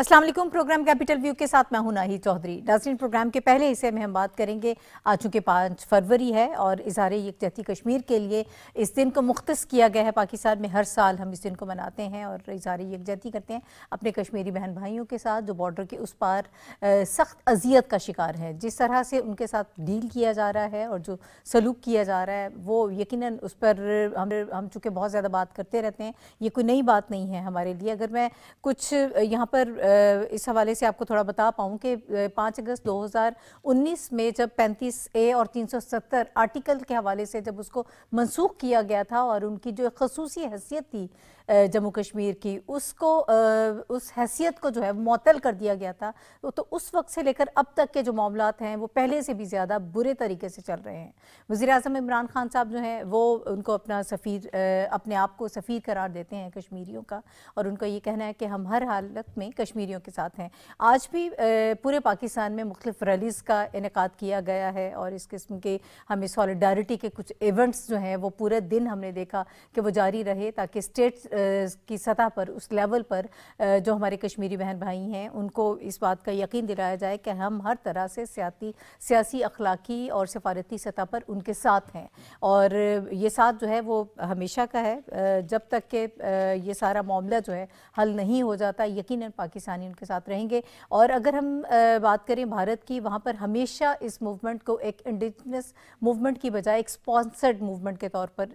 Aslam programme capital view के साथ मैं हूं नाही चौधरी नाजरीन प्रोग्राम के पहले हिस्से में हम बात करेंगे आज चूँकि पाँच फरवरी है और इजहार यकजहती कश्मीर के लिए इस दिन को मुख्त किया गया है पाकिस्तान में हर साल हम इस दिन को मनाते हैं और इजहार यकजहती करते हैं अपने कश्मीरी बहन भाइयों के साथ जो बॉर्डर के उस पार सख्त अजियत का शिकार है जिस तरह से उनके साथ डील किया जा रहा है और जो सलूक किया जा रहा है वो यकीन उस पर हम हम चूँकि बहुत ज़्यादा बात करते रहते हैं ये कोई नई बात नहीं है हमारे लिए अगर मैं कुछ यहाँ पर इस हवाले से आपको थोड़ा बता पाऊँ कि पाँच अगस्त 2019 में जब 35 ए और 370 आर्टिकल के हवाले से जब उसको मनसूख किया गया था और उनकी जो खसूसी हैसियत थी जम्मू कश्मीर की उसको उस हैसियत को जो है मअतल कर दिया गया था तो, तो उस वक्त से लेकर अब तक के जो मामला हैं वो पहले से भी ज़्यादा बुरे तरीके से चल रहे हैं वज़ी अजम इमरान खान साहब जो हैं वो उनको अपना सफ़ीर अपने आप को सफ़ीर करार देते हैं कश्मीरियों का और उनका ये कहना है कि हम हर हालत में कश्मीरियों के साथ हैं आज भी पूरे पाकिस्तान में मुख्तफ रैलीज़ का इनका किया गया है और इस किस्म के हमें सॉलिडारिटी के कुछ इवेंट्स जो हैं वो पूरे दिन हमने देखा कि वो जारी रहे ताकि स्टेट्स की सतह पर उस लेवल पर जो हमारे कश्मीरी बहन भाई हैं उनको इस बात का यकीन दिलाया जाए कि हम हर तरह से सियाती सियासी अखलाकी और सफारती सतह पर उनके साथ हैं और ये साथ जो है वो हमेशा का है जब तक के ये सारा मामला जो है हल नहीं हो जाता यकीन पाकिस्तानी उनके साथ रहेंगे और अगर हम बात करें भारत की वहाँ पर हमेशा इस मूवमेंट को एक इंडिजनस मूवमेंट की बजाय एक स्पॉन्सर्ड मूवमेंट के तौर पर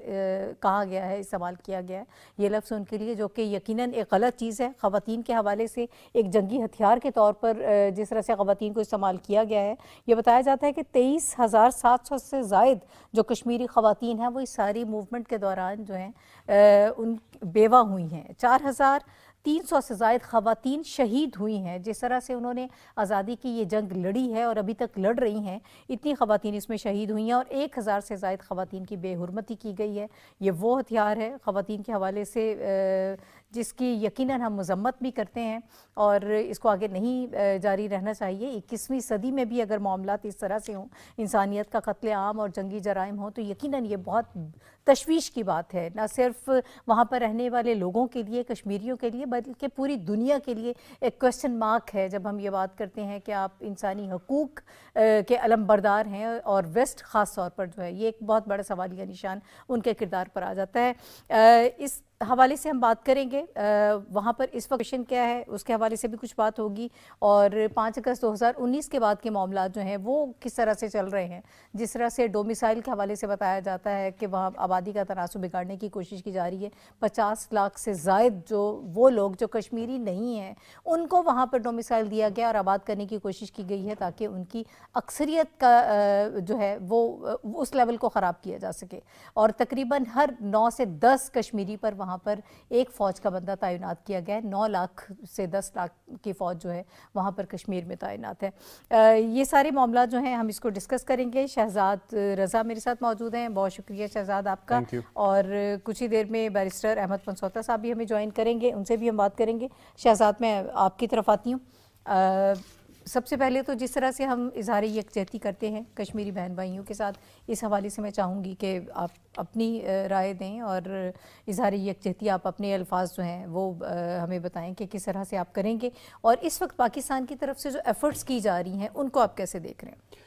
कहा गया है इस्तेमाल किया गया है ये लफ्ज़ से उनके लिए जो कि यकीनन एक गलत चीज़ है ख़वान के हवाले से एक जंगी हथियार के तौर पर जिस तरह से ख़वान को इस्तेमाल किया गया है ये बताया जाता है कि तेईस हज़ार सात सौ से जायद जो कश्मीरी ख़वान हैं वो इस सारी मूवमेंट के दौरान जो हैं उन बेवा हुई हैं चार हज़ार तीन सौ से ज़ायद खवतान शहीद हुई हैं जिस तरह से उन्होंने आज़ादी की ये जंग लड़ी है और अभी तक लड़ रही हैं इतनी ख़वान इसमें शहीद हुई हैं और एक हज़ार से ज़ायद ख़वान की बेहरमती की गई है ये वो हथियार है ख़वान के हवाले से जिसकी यकीनन हम मजम्मत भी करते हैं और इसको आगे नहीं जारी रहना चाहिए इक्कीसवीं सदी में भी अगर मामला इस तरह से हों इंसानियत का कत्ल आम और जंगी जराइम हों तो यकीनन ये बहुत तशवीश की बात है ना सिर्फ वहाँ पर रहने वाले लोगों के लिए कश्मीरियों के लिए बल्कि पूरी दुनिया के लिए एक क्वेश्चन मार्क है जब हम ये बात करते हैं कि आप इंसानी हकूक़ के अलमबरदार हैं और वेस्ट ख़ास तौर पर जो है ये एक बहुत बड़ा सवालिया निशान उनके किरदार पर आ जाता है इस हवाले से हम बात करेंगे वहाँ पर इस वक्त क्या है उसके हवाले से भी कुछ बात होगी और पाँच अगस्त 2019 के बाद के मामला जो हैं वो किस तरह से चल रहे हैं जिस तरह से डोमिसाइल के हवाले से बताया जाता है कि वहाँ आबादी का तनासब बिगाड़ने की कोशिश की जा रही है पचास लाख से जायद जो वो लोग जो कश्मीरी नहीं हैं उनको वहाँ पर डोमिसाइल दिया गया और आबाद करने की कोशिश की गई है ताकि उनकी अक्सरियत का जो है वो उस लेवल को ख़राब किया जा सके और तकरीबन हर नौ से दस कश्मीरी पर वहाँ वहाँ पर एक फ़ौज का बंदा तैनात किया गया है नौ लाख से दस लाख की फ़ौज जो है वहाँ पर कश्मीर में तैनात है आ, ये सारे मामला जो हैं हम इसको डिस्कस करेंगे शहजाद रज़ा मेरे साथ मौजूद हैं बहुत शुक्रिया शहजाद आपका और कुछ ही देर में बैरिस्टर अहमद पंसौता साहब भी हमें ज्वाइन करेंगे उनसे भी हम बात करेंगे शहजाद मैं आपकी तरफ आती हूँ सबसे पहले तो जिस तरह से हम इजहार यकजहती करते हैं कश्मीरी बहन भाइयों के साथ इस हवाले से मैं चाहूँगी कि आप अपनी राय दें और इजहार यकजहती आप अपने अल्फाज जो हैं वो हमें बताएं कि किस तरह से आप करेंगे और इस वक्त पाकिस्तान की तरफ से जो एफ़र्ट्स की जा रही हैं उनको आप कैसे देख रहे हैं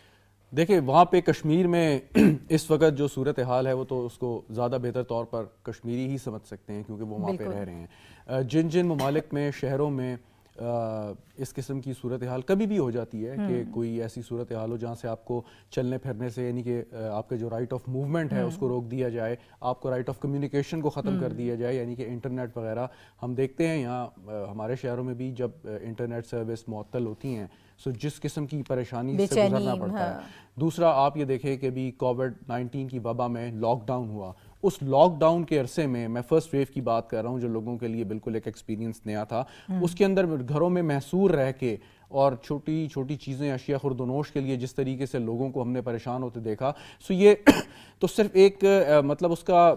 देखिए वहाँ पे कश्मीर में इस वक्त जो सूरत हाल है वो तो उसको ज़्यादा बेहतर तौर पर कश्मीरी ही समझ सकते हैं क्योंकि वो वहाँ पे रह रहे हैं जिन जिन ममालिक में शहरों में इस किस्म की सूरत हाल कभी भी हो जाती है कि हम्म। कोई ऐसी सूरत हाल हो जहाँ से आपको चलने फिरने से यानी कि आपके जो राइट ऑफ मूवमेंट है हम्म। उसको रोक दिया जाए आपको राइट ऑफ कम्युनिकेशन को ख़त्म कर हम्म। दिया जाए यानी कि इंटरनेट वगैरह हम देखते हैं यहाँ हमारे शहरों में भी जब इंटरनेट सर्विस मअतल होती हैं सो जिस किस्म की परेशानी से गुजरना पड़ता है हाँ। दूसरा आप ये देखें कि अभी कोविड नाइन्टीन की वबा में लॉकडाउन हुआ उस लॉकडाउन के अरसे में मैं फर्स्ट वेव की बात कर रहा हूँ जो लोगों के लिए बिल्कुल एक एक्सपीरियंस नया था हम्म। उसके अंदर घरों में महसूर रह के और छोटी छोटी चीज़ें अशिया खुरदनोश के लिए जिस तरीके से लोगों को हमने परेशान होते देखा सो ये तो सिर्फ एक मतलब उसका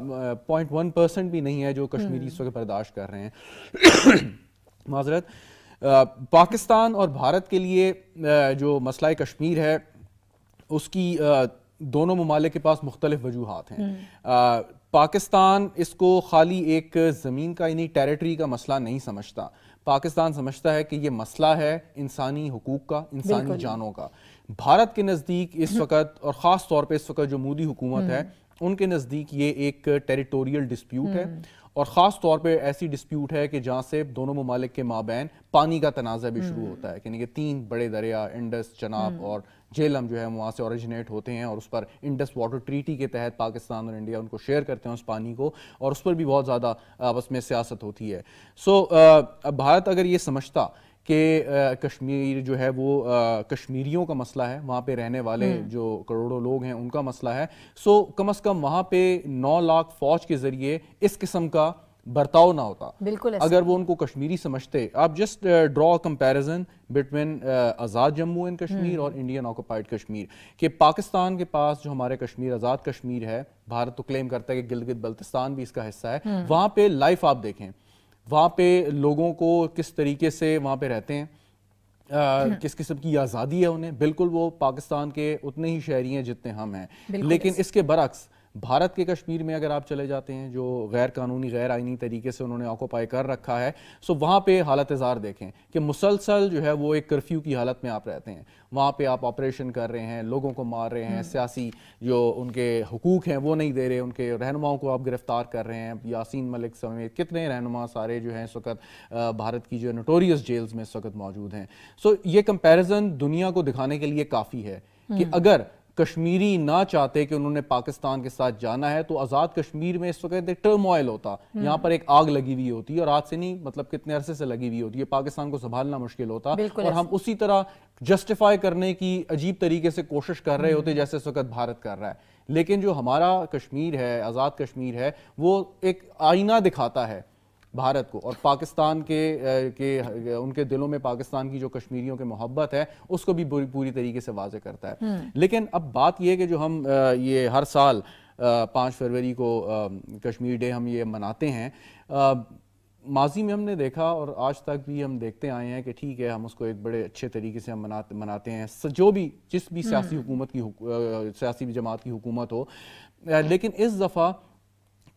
पॉइंट वन परसेंट भी नहीं है जो कश्मीरी हम्म। इस वक्त बर्दाश्त कर रहे हैं माजरत पाकिस्तान और भारत के लिए जो मसला कश्मीर है उसकी दोनों ममालिक के पास मुख्तलिफ वजूहत हैं हम्म। पाकिस्तान इसको खाली एक ज़मीन का यानी टेरिटरी का मसला नहीं समझता पाकिस्तान समझता है कि ये मसला है इंसानी हकूक़ का इंसानी जानों का भारत के नज़दीक इस हम्म। वक्त और ख़ास तौर पर इस वक्त जो मोदी हुकूमत है हम्म। उनके नज़दीक ये एक टेरिटोरियल डिस्प्यूट है और ख़ास तौर पर ऐसी डिस्प्यूट है कि जहाँ से दोनों ममालिक के माबैन पानी का तनाज़ा भी शुरू होता है यानी कि तीन बड़े दरिया इंडस चनाब और झेलम जो है वहाँ से ओरिजिनेट होते हैं और उस पर इंडस वाटर ट्रीटी के तहत पाकिस्तान और इंडिया उनको शेयर करते हैं उस पानी को और उस पर भी बहुत ज़्यादा आपस में सियासत होती है सो अब भारत अगर ये समझता कि कश्मीर जो है वो कश्मीरियों का मसला है वहाँ पे रहने वाले हम्म। जो करोड़ों लोग हैं उनका मसला है सो कम अज़ कम वहाँ पे नौ लाख फ़ौज के ज़रिए इस किस्म का बर्ताव ना होता बिल्कुल अगर वो उनको कश्मीरी समझते आप just draw comparison between Azad Jammu and Kashmir hmm. और इंडियन ऑक्यूपाइड कश्मीर कि पाकिस्तान के पास जो हमारे कश्मीर आज़ाद कश्मीर है भारत तो क्लेम करता है कि गिलगित बल्तिस्तान भी इसका हिस्सा है हम्म। वहाँ पे लाइफ आप देखें वहाँ पे लोगों को किस तरीके से वहाँ पे रहते हैं आ, uh, हम्म। किस किस्म की आज़ादी है उन्हें बिल्कुल वो पाकिस्तान के उतने ही शहरी हैं जितने हम हैं लेकिन इसके बरक्स भारत के कश्मीर में अगर आप चले जाते हैं जो गैर कानूनी गैर आइनी तरीके से उन्होंने ऑक्यूपाई कर रखा है सो वहाँ पे हालत इजार देखें कि मुसलसल जो है वो एक कर्फ्यू की हालत में आप रहते हैं वहाँ पे आप ऑपरेशन कर रहे हैं लोगों को मार रहे हैं हम्म। सियासी जो उनके हकूक हैं वो नहीं दे रहे उनके रहनुमाओं को आप गिरफ्तार कर रहे हैं यासीन मलिक समेत कितने रहनुमा सारे जो हैं इस वक्त भारत की जो नटोरियस जेल्स में इस वक्त मौजूद हैं सो ये कंपेरिजन दुनिया को दिखाने के लिए काफ़ी है कि हम्म। अगर कश्मीरी ना चाहते कि उन्होंने पाकिस्तान के साथ जाना है तो आज़ाद कश्मीर में इस वक्त एक टर्मोइल होता हम्म। यहाँ पर एक आग लगी हुई होती है और आज से नहीं मतलब कितने अरसे से लगी हुई होती है पाकिस्तान को संभालना मुश्किल होता और हम उसी तरह जस्टिफाई करने की अजीब तरीके से कोशिश कर रहे हम्म। होते जैसे इस वक्त भारत कर रहा है लेकिन जो हमारा कश्मीर है आज़ाद कश्मीर है वो एक आईना दिखाता है भारत को और पाकिस्तान के, के उनके दिलों में पाकिस्तान की जो कश्मीरियों के मोहब्बत है उसको भी पूरी तरीके से वाजे करता है हम्म। लेकिन अब बात यह कि जो हम ये हर साल पाँच फरवरी को कश्मीर डे हम ये मनाते हैं माजी में हमने देखा और आज तक भी हम देखते आए हैं कि ठीक है हम उसको एक बड़े अच्छे तरीके से हम मनाते मनाते हैं जो भी जिस भी हम्म। सियासी हुकूमत की सियासी जमात की हुकूमत हो लेकिन इस दफ़ा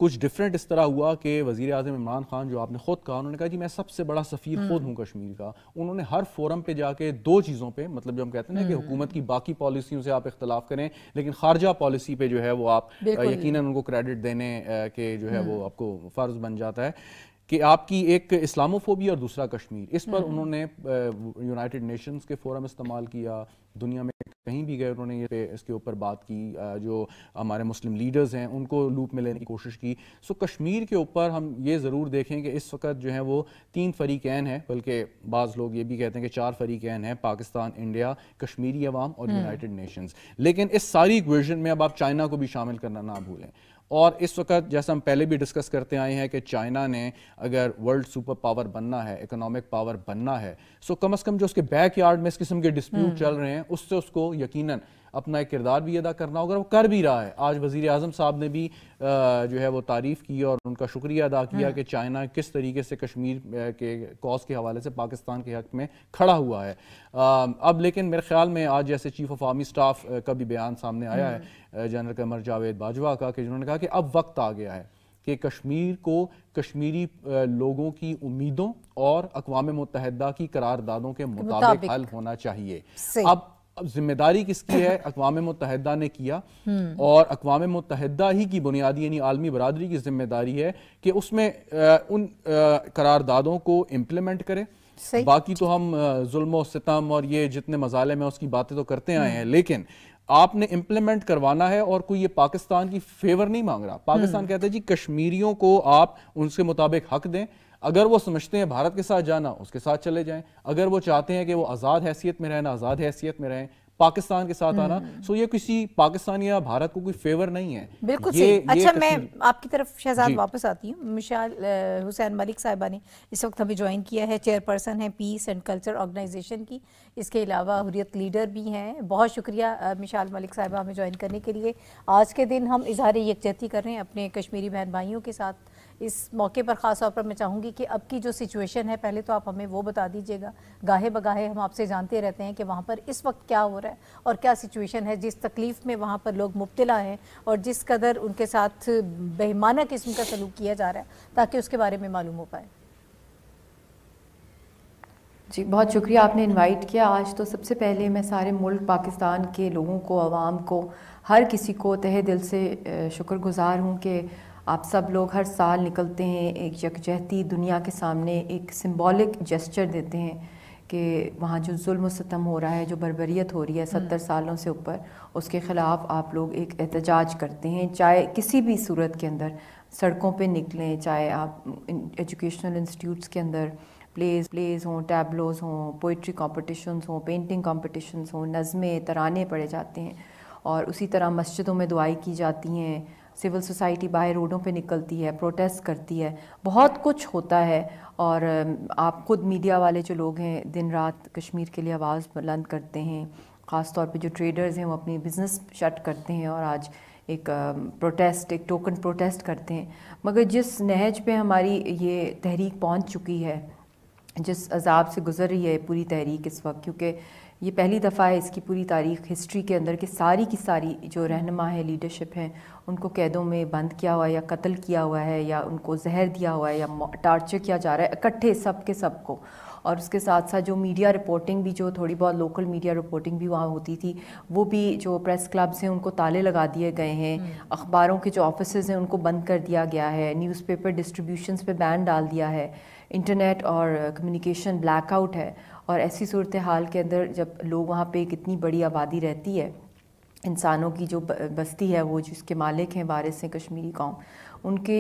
कुछ डिफरेंट इस तरह हुआ कि वज़ी अजम इमरान खान जो आपने ख़ुद कहा उन्होंने कहा जी मैं सबसे बड़ा सफ़ीर हम्म। खुद हूँ कश्मीर का उन्होंने हर फोरम पर जाके दो चीज़ों पर मतलब जो हम कहते हैं ना कि हम्म। हुकूमत की बाकी पॉलिसियों से आप इख्तलाफ करें लेकिन खारजा पॉलिसी पर जो है वो आप यकीन उनको क्रेडिट देने के जो है हम्म। वो आपको फ़र्ज़ बन जाता है कि आपकी एक इस्लामोफोबी और दूसरा कश्मीर इस पर हम्म। उन्होंने यूनाइटेड नेशंस के फोरम इस्तेमाल किया दुनिया में कहीं भी गए उन्होंने ये इसके ऊपर बात की जो हमारे मुस्लिम लीडर्स हैं उनको लूप में लेने की कोशिश की सो कश्मीर के ऊपर हम ये ज़रूर देखें कि इस वक्त जो है वो तीन फरीकैन हैं बल्कि बाज़ लोग ये भी कहते हैं कि चार फरीकैन हैं पाकिस्तान इंडिया कश्मीरी अवाम और यूनाइटेड हम्म। नेशंस लेकिन इस सारी इक्वेशन में अब आप चाइना को भी शामिल करना ना भूलें और इस वक्त जैसा हम पहले भी डिस्कस करते आए हैं कि चाइना ने अगर वर्ल्ड सुपर पावर बनना है इकोनॉमिक पावर बनना है सो कम अज़ कम जो उसके बैक यार्ड में इस किस्म के डिस्प्यूट हम्म। चल रहे हैं उससे उसको यकीनन अपना एक किरदार भी अदा करना होगा वो कर भी रहा है आज वजीर अजम साहब ने भी जो है वो तारीफ़ की और उनका शुक्रिया अदा किया हम्म। कि चाइना किस तरीके से कश्मीर के कॉज के हवाले से पाकिस्तान के हक में खड़ा हुआ है अब लेकिन मेरे ख्याल में आज जैसे चीफ ऑफ आर्मी स्टाफ का भी बयान सामने आया है हम्म। जनरल कमर जावेद बाजवा का कि जिन्होंने कहा कि अब वक्त आ गया है कि कश्मीर को कश्मीरी लोगों की उम्मीदों और अकवाम मुतहदा की करारदादों के मुताबिक हल होना चाहिए अब जिम्मेदारी किसकी है अकवाम मुतहदा ने किया हम्म। और अकवाम मुतहदा ही की बुनियादी यानी आलमी बरदरी की जिम्मेदारी है कि उसमें उन करारदादों को इम्प्लीमेंट करें बाकी तो हम जुल्म सितम और ये जितने मजाले में उसकी बातें तो करते आए हैं हम्म। लेकिन आपने इंप्लीमेंट करवाना है और कोई ये पाकिस्तान की फेवर नहीं मांग रहा पाकिस्तान हम्म। कहता है जी कश्मीरियों को आप उनके मुताबिक हक दें अगर वो समझते हैं भारत के साथ जाना उसके साथ चले जाएं अगर वो चाहते हैं कि वो आज़ाद हैसियत में रहना आज़ाद हैसियत में रहें पाकिस्तान के साथ आना सो हम्म। ये किसी पाकिस्तान या भारत को कोई फेवर नहीं है बिल्कुल सही अच्छा मैं आपकी तरफ शहजाद वापस आती हूँ मिशाल हुसैन मलिक साहिबा ने इस वक्त हमें ज्वाइन किया है चेयरपर्सन है पीस एंड कल्चर ऑर्गेनाइजेशन की इसके अलावा हुरियत लीडर भी हैं बहुत शुक्रिया मिशाल मलिक साहिबा हमें ज्वाइन करने के लिए आज के दिन हम इजहार यकजहती कर रहे हैं अपने कश्मीरी बहन भाइयों के साथ इस मौके पर ख़ास तौर पर मैं चाहूँगी कि अब की जो सिचुएशन है पहले तो आप हमें वो बता दीजिएगा गाहे बगाहे हम आपसे जानते रहते हैं कि वहाँ पर इस वक्त क्या हो रहा है और क्या सिचुएशन है जिस तकलीफ़ में वहाँ पर लोग मुबतला हैं और जिस कदर उनके साथ बेहमाना किस्म का सलूक किया जा रहा है ताकि उसके बारे में मालूम हो पाए जी बहुत शुक्रिया आपने इनवाइट किया आज तो सबसे पहले मैं सारे मुल्क पाकिस्तान के लोगों को आवाम को हर किसी को तहे दिल से शुक्रगुजार हूँ कि आप सब लोग हर साल निकलते हैं एक यकजहती दुनिया के सामने एक सिंबॉलिक जेस्चर देते हैं कि वहाँ जो जुल्म सतम हो रहा है जो बरबरीत हो रही है हम्म। सत्तर सालों से ऊपर उसके ख़िलाफ़ आप लोग एक एहतजाज करते हैं चाहे किसी भी सूरत के अंदर सड़कों पे निकलें चाहे आप एजुकेशनल इंस्टीट्यूट्स के अंदर प्लेज प्लेज हों टैबलोज हों पोइट्री कॉम्पटिशन्स हों पेंटिंग कॉम्पटिशन्स हों नज़में तराने पढ़े जाते हैं और उसी तरह मस्जिदों में दुआई की जाती हैं सिविल सोसाइटी बाहर रोडों पे निकलती है प्रोटेस्ट करती है बहुत कुछ होता है और आप ख़ुद मीडिया वाले जो लोग हैं दिन रात कश्मीर के लिए आवाज़ बुलंद करते हैं ख़ास तौर पे जो ट्रेडर्स हैं वो अपनी बिज़नेस शट करते हैं और आज एक प्रोटेस्ट एक टोकन प्रोटेस्ट करते हैं मगर जिस नहज पे हमारी ये तहरीक पहुंच चुकी है जिस अजाब से गुज़र रही है पूरी तहरीक इस वक्त क्योंकि ये पहली दफ़ा है इसकी पूरी तारीख हिस्ट्री के अंदर कि सारी की सारी जो रहनमा है लीडरशिप है उनको कैदों में बंद किया हुआ है या कत्ल किया हुआ है या उनको जहर दिया हुआ है या टार्चर किया जा रहा है इकट्ठे सब के सब को और उसके साथ साथ जो मीडिया रिपोर्टिंग भी जो थोड़ी बहुत लोकल मीडिया रिपोर्टिंग भी वहाँ होती थी वो भी जो प्रेस क्लब्स हैं उनको ताले लगा दिए गए हैं हम्म। अखबारों के जो ऑफिस हैं उनको बंद कर दिया गया है न्यूज़पेपर डिस्ट्रीब्यूशंस पे बैन डाल दिया है इंटरनेट और कम्युनिकेशन ब्लैकआउट है और ऐसी सूरत हाल के अंदर जब लोग वहाँ पे कितनी बड़ी आबादी रहती है इंसानों की जो बस्ती है वो जिसके मालिक हैं वारिस हैं कश्मीरी कौम उनके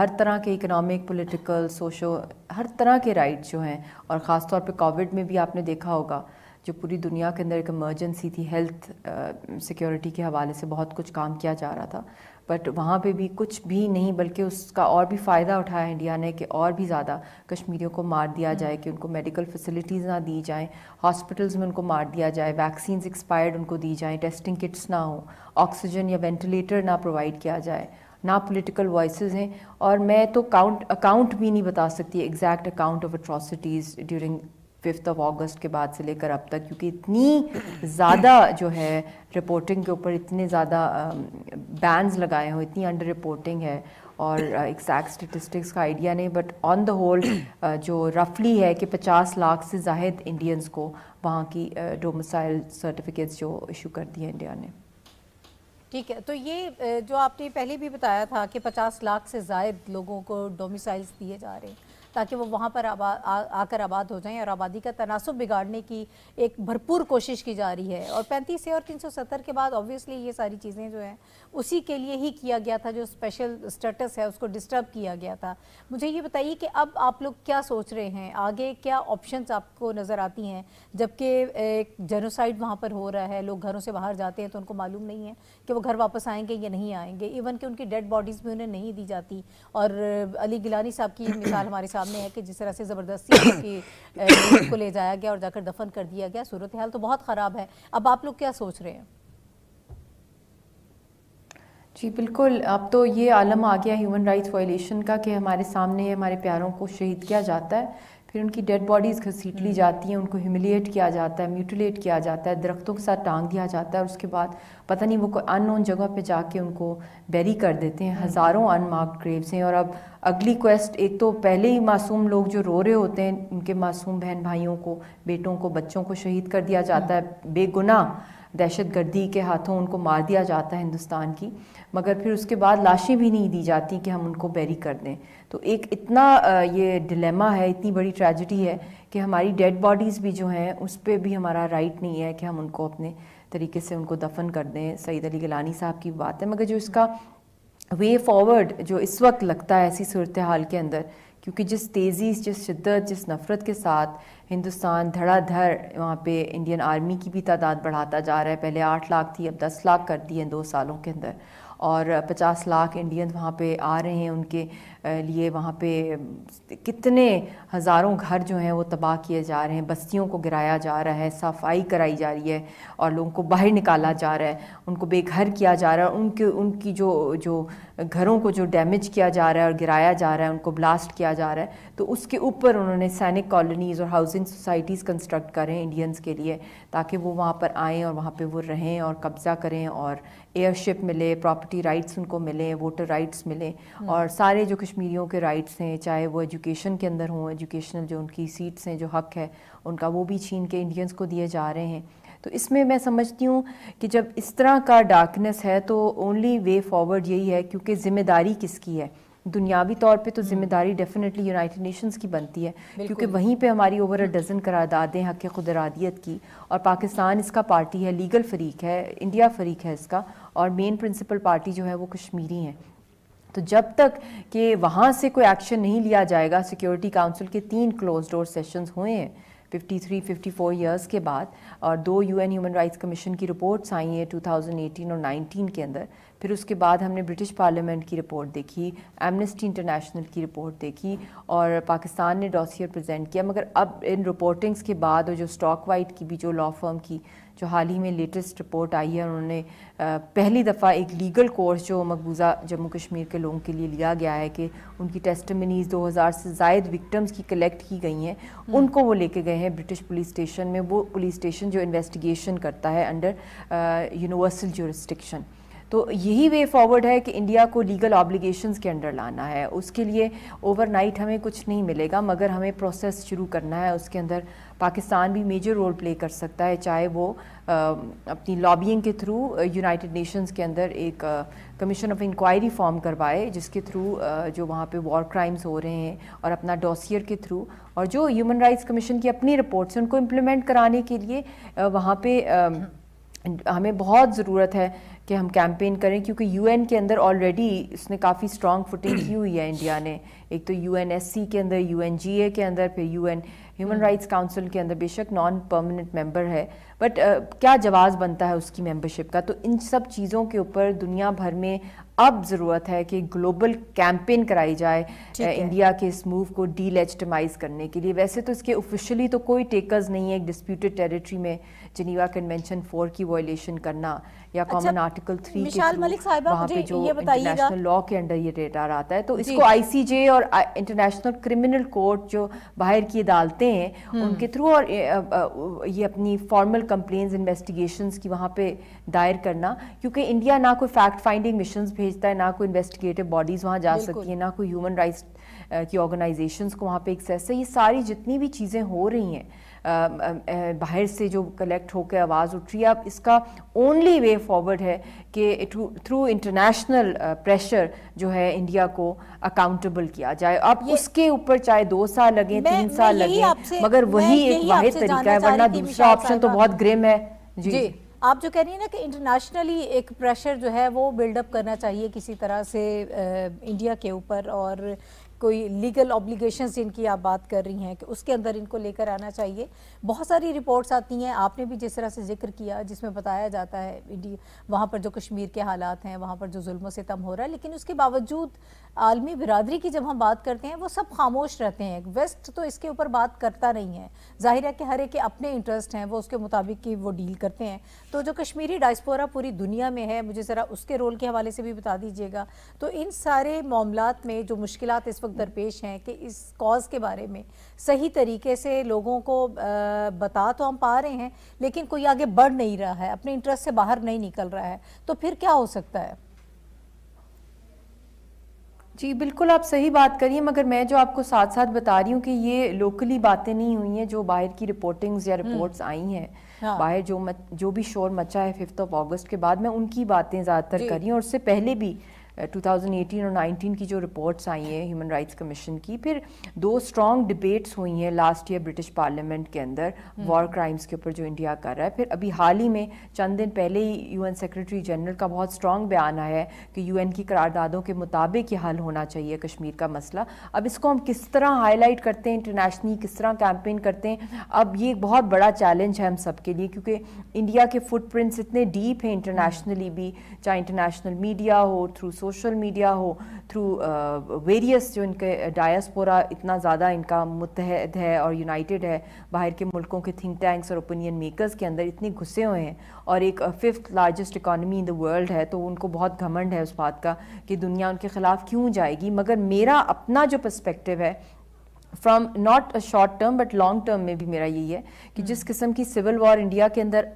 हर तरह के इकनॉमिक पॉलिटिकल सोशो हर तरह के राइट्स जो हैं और ख़ास तौर पे कोविड में भी आपने देखा होगा जो पूरी दुनिया के अंदर एक इमरजेंसी थी हेल्थ सिक्योरिटी के हवाले से बहुत कुछ काम किया जा रहा था बट वहाँ पे भी कुछ भी नहीं बल्कि उसका और भी फ़ायदा उठाया इंडिया ने कि और भी ज़्यादा कश्मीरियों को मार दिया हम्म। जाए कि उनको मेडिकल फैसिलिटीज़ ना दी जाएँ हॉस्पिटल्स में उनको मार दिया जाए वैक्सीन एक्सपायर्ड उनको दी जाएँ टेस्टिंग किट्स ना हो ऑक्सीजन या वेंटिलेटर ना प्रोवाइड किया जाए ना पोलिटिकल वॉइस हैं और मैं तो काउंट अकाउंट भी नहीं बता सकती exact account of atrocities during fifth of August के बाद से लेकर अब तक क्योंकि इतनी ज़्यादा जो है रिपोर्टिंग के ऊपर इतने ज़्यादा बैंस लगाए हों इतनी अंडर रिपोर्टिंग है और एक्सैक्ट स्टेटिस्टिक्स का आइडिया नहीं बट ऑन द होल जो रफली है कि 50 लाख से जाहिद इंडियंस को वहाँ की डोमिसाइल सर्टिफिकेट्स जो इशू कर दिए इंडिया ने ठीक है तो ये जो आपने पहले भी बताया था कि 50 लाख से जायद लोगों को डोमिसाइल्स दिए जा रहे हैं ताकि वो वहाँ पर आबा, आ, आकर आबाद हो जाएँ और आबादी का तनासब बिगाड़ने की एक भरपूर कोशिश की जा रही है और पैंतीस से और तीन सौ सत्तर के बाद ऑब्वियसली ये सारी चीज़ें जो हैं उसी के लिए ही किया गया था जो स्पेशल स्टेटस है उसको डिस्टर्ब किया गया था मुझे ये बताइए कि अब आप लोग क्या सोच रहे हैं आगे क्या ऑप्शंस आपको नज़र आती हैं जबकि एक जेनोसाइड वहाँ पर हो रहा है लोग घरों से बाहर जाते हैं तो उनको मालूम नहीं है कि वो घर वापस आएंगे या नहीं आएंगे इवन कि उनकी डेड बॉडीज़ भी उन्हें नहीं दी जाती और अली गिलानी साहब की मिसाल हमारे साथ सामने है कि जिस तरह से ज़बरदस्ती को ले जाया गया और जाकर दफन कर दिया गया सूरत हाल तो बहुत ख़राब है अब आप लोग क्या सोच रहे हैं जी बिल्कुल अब तो ये आलम आ गया ह्यूमन राइट्स वायलेशन का कि हमारे सामने हमारे प्यारों को शहीद किया जाता है फिर उनकी डेड बॉडीज़ घसीट ली हम्म। जाती हैं उनको ह्यूमिलिएट किया जाता है म्यूटिलेट किया जाता है दरख्तों के साथ टांग दिया जाता है और उसके बाद पता नहीं वो कोई अननोन जगह पे जाके उनको बैरी कर देते हैं हज़ारों अनमार्क ग्रेव्स हैं और अब अगली क्वेस्ट एक तो पहले ही मासूम लोग जो रो रहे होते हैं उनके मासूम बहन भाइयों को बेटों को बच्चों को शहीद कर दिया जाता हम्म। है बेगुनाह दहशत गर्दी के हाथों उनको मार दिया जाता है हिंदुस्तान की मगर फिर उसके बाद लाशें भी नहीं दी जाती कि हम उनको बैरी कर दें तो एक इतना ये डिलेमा है इतनी बड़ी ट्रेजिडी है कि हमारी डेड बॉडीज़ भी जो हैं उस पर भी हमारा राइट नहीं है कि हम उनको अपने तरीके से उनको दफन कर दें सईद अली गलानी साहब की बात है मगर जो इसका वे फॉरवर्ड जो इस वक्त लगता है ऐसी सूरत हाल के अंदर क्योंकि जिस तेज़ी जिस शिद्दत जिस नफ़रत के साथ हिंदुस्तान धड़ाधड़ वहाँ पे इंडियन आर्मी की भी तादाद बढ़ाता जा रहा है पहले आठ लाख थी अब दस लाख कर दी है दो सालों के अंदर और पचास लाख इंडियन वहाँ पे आ रहे हैं उनके लिए वहाँ पे कितने हज़ारों घर जो हैं वो तबाह किए जा रहे हैं बस्तियों को गिराया जा रहा है सफाई कराई जा रही है और लोगों को बाहर निकाला जा रहा है उनको बेघर किया जा रहा है उनके उनकी जो जो घरों को जो डैमेज किया जा रहा है और गिराया जा रहा है उनको ब्लास्ट किया जा रहा है तो उसके ऊपर उन्होंने सैनिक कॉलोनीज़ और हाउसिंग सोसाइटीज़ कंस्ट्रक्ट करें इंडियंस के लिए ताकि वो वहाँ पर आएँ और वहाँ पर वो रहें और कब्ज़ा करें और एयरशिप मिले प्रॉपर्टी राइट्स उनको मिलें वोटर राइट्स मिलें हम्म। और सारे जो कुछ कश्मीरियों के राइट्स हैं चाहे वो एजुकेशन के अंदर हों एजुकेशनल जो उनकी सीट्स हैं जो हक़ है उनका वो भी छीन के इंडियंस को दिए जा रहे हैं तो इसमें मैं समझती हूँ कि जब इस तरह का डार्कनेस है तो ओनली वे फॉरवर्ड यही है क्योंकि ज़िम्मेदारी किसकी है दुनियावी तौर पे तो हम्म। जिम्मेदारी डेफिनेटली यूनाइटेड नेशंस की बनती है क्योंकि वहीं पे हमारी ओवर अ डजन करारदादें हक़ खुदरादियत की और पाकिस्तान इसका पार्टी है लीगल फरीक है इंडिया फरीक है इसका और मेन प्रिंसिपल पार्टी जो है वो कश्मीरी हैं तो जब तक कि वहाँ से कोई एक्शन नहीं लिया जाएगा सिक्योरिटी काउंसिल के तीन क्लोज डोर सेशंस हुए हैं 53, 54 ईयर्स के बाद और दो यूएन ह्यूमन राइट्स कमीशन की रिपोर्ट्स आई हैं 2018 और 19 के अंदर फिर उसके बाद हमने ब्रिटिश पार्लियामेंट की रिपोर्ट देखी एमनेस्टी इंटरनेशनल की रिपोर्ट देखी और पाकिस्तान ने डॉसियर प्रेजेंट किया मगर अब इन रिपोर्टिंग्स के बाद और जो स्टॉक वाइट की भी जो लॉ फर्म की जो हाल ही में लेटेस्ट रिपोर्ट आई है उन्होंने पहली दफ़ा एक लीगल कोर्स जो मकबूज़ा जम्मू कश्मीर के लोगों के लिए लिया गया है कि उनकी टेस्टमनीज़ 2000 से जायद विक्टम्स की कलेक्ट की गई हैं हम्म। उनको वो लेके गए हैं ब्रिटिश पुलिस स्टेशन में वो पुलिस स्टेशन जो इन्वेस्टिगेशन करता है अंडर यूनिवर्सल जोरिस्टिक्शन तो यही वे फॉरवर्ड है कि इंडिया को लीगल ऑब्लिगेशंस के अंडर लाना है उसके लिए ओवरनाइट हमें कुछ नहीं मिलेगा मगर हमें प्रोसेस शुरू करना है उसके अंदर पाकिस्तान भी मेजर रोल प्ले कर सकता है चाहे वो आ, अपनी लॉबिंग के थ्रू यूनाइटेड नेशंस के अंदर एक कमीशन ऑफ इंक्वायरी फॉर्म करवाए जिसके थ्रू जो वहाँ पे वॉर क्राइम्स हो रहे हैं और अपना डॉसियर के थ्रू और जो ह्यूमन राइट्स कमीशन की अपनी रिपोर्ट्स हैं उनको इम्प्लीमेंट कराने के लिए वहाँ पर हमें बहुत ज़रूरत है कि हम कैंपेन करें क्योंकि यूएन के अंदर ऑलरेडी इसने काफ़ी स्ट्रॉन्ग फुटिंग की हुई है इंडिया ने एक तो यूएनएससी के अंदर यूएनजीए के अंदर फिर यूएन ह्यूमन राइट्स काउंसिल के अंदर बेशक नॉन परमानेंट मेंबर है बट uh, क्या जवाब बनता है उसकी मेंबरशिप का तो इन सब चीज़ों के ऊपर दुनिया भर में अब ज़रूरत है कि ग्लोबल कैंपेन कराई जाए इंडिया के इस मूव को डीलेजिटमाइज करने के लिए वैसे तो इसके ऑफिशियली तो कोई टेकर्स नहीं है एक डिस्प्यूटेड टेरिटरी में जिनीवा कन्वेंशन फोर की वॉयलेशन करना या कॉमन अच्छा, आर्टिकल थ्री के वहाँ पे जो इंटरनेशनल लॉ के अंडर ये डेटा आता है तो इसको आईसीजे और इंटरनेशनल क्रिमिनल कोर्ट जो बाहर की अदालतें हैं हम्म। उनके थ्रू और ये अपनी फॉर्मल कंप्लेन इन्वेस्टिगेशन की वहाँ पे दायर करना क्योंकि इंडिया ना कोई फैक्ट फाइंडिंग मिशन भेजता है ना कोई इन्वेस्टिगेटिव बॉडीज़ वहाँ जा सकती है ना कोई ह्यूमन राइट्स की ऑर्गेनाइजेशंस को वहाँ पे एक्सेस है ये सारी जितनी भी चीज़ें हो रही हैं बाहर से जो कलेक्ट होकर आवाज़ उठ रही है अब इसका ओनली वे फॉरवर्ड है कि थ्रू इंटरनेशनल प्रेशर जो है इंडिया को अकाउंटेबल किया जाए अब उसके ऊपर चाहे दो साल लगे तीन साल लगे मगर वही एक वाहिद तरीका है वरना दूसरा ऑप्शन तो बहुत ग्रिम है जी, आप जो कह रही हैं ना कि इंटरनेशनली एक प्रेशर जो है वो बिल्डअप करना चाहिए किसी तरह से आ, इंडिया के ऊपर और कोई लीगल ऑब्लिगेशन जिनकी आप बात कर रही हैं कि उसके अंदर इनको लेकर आना चाहिए बहुत सारी रिपोर्ट्स आती हैं आपने भी जिस तरह से जिक्र किया जिसमें बताया जाता है इंडिया वहाँ पर जो कश्मीर के हालात हैं वहाँ पर जो जुल्म से तम हो रहा है लेकिन उसके बावजूद आलमी बिरादरी की जब हम बात करते हैं वो सब खामोश रहते हैं वेस्ट तो इसके ऊपर बात करता नहीं है जाहिर है कि हर एक के अपने इंटरेस्ट हैं वो उसके मुताबिक की वो डील करते हैं तो जो कश्मीरी डायस्पोरा पूरी दुनिया में है मुझे ज़रा उसके रोल के हवाले से भी बता दीजिएगा तो इन सारे मामला में जो मुश्किल इस वक्त दरपेश हैं कि इस कॉज़ के बारे में सही तरीके से लोगों को बता तो हम पा रहे हैं लेकिन कोई आगे बढ़ नहीं रहा है अपने इंटरेस्ट से बाहर नहीं निकल रहा है तो फिर क्या हो सकता है जी बिल्कुल आप सही बात करिए मगर मैं जो आपको साथ साथ बता रही हूँ कि ये लोकली बातें नहीं हुई हैं जो बाहर की रिपोर्टिंग्स या रिपोर्ट्स हम्म। आई हैं हाँ। बाहर जो मत, जो भी शोर मचा है फिफ्थ ऑफ अगस्त के बाद मैं उनकी बातें ज़्यादातर कर रही हूँ और उससे पहले भी 2018 और 19 की जो रिपोर्ट्स आई हैं ह्यूमन राइट्स कमीशन की फिर दो स्ट्रॉन्ग डिबेट्स हुई हैं लास्ट ईयर ब्रिटिश पार्लियामेंट के अंदर वॉर क्राइम्स हम्म। के ऊपर जो इंडिया कर रहा है फिर अभी हाल ही में चंद दिन पहले ही यूएन सेक्रेटरी जनरल का बहुत स्ट्रॉन्ग बयान आया है कि यूएन की करारदादों के मुताबिक ये हल होना चाहिए कश्मीर का मसला अब इसको हम किस तरह हाईलाइट करते हैं इंटरनेशनली किस तरह कैंपेन करते हैं अब ये एक बहुत बड़ा चैलेंज है हम सब के लिए क्योंकि इंडिया के फुटप्रिंट्स इतने डीप हैं इंटरनेशनली भी चाहे इंटरनेशनल मीडिया हो थ्रू सोशल मीडिया हो थ्रू वेरियस uh, जो इनके डायस्पोरा uh, इतना ज़्यादा इनका मुतहद है और यूनाइटेड है बाहर के मुल्कों के थिंक टैंक्स और ओपिनियन मेकर्स के अंदर इतने घुसे हुए हैं और एक fifth largest economy in the world है तो उनको बहुत घमंड है उस बात का कि दुनिया उनके ख़िलाफ़ क्यों जाएगी मगर मेरा अपना जो परस्पेक्टिव है from not a short term but long term में भी मेरा यही है कि जिस किस्म की सिविल वॉर इंडिया के अंदर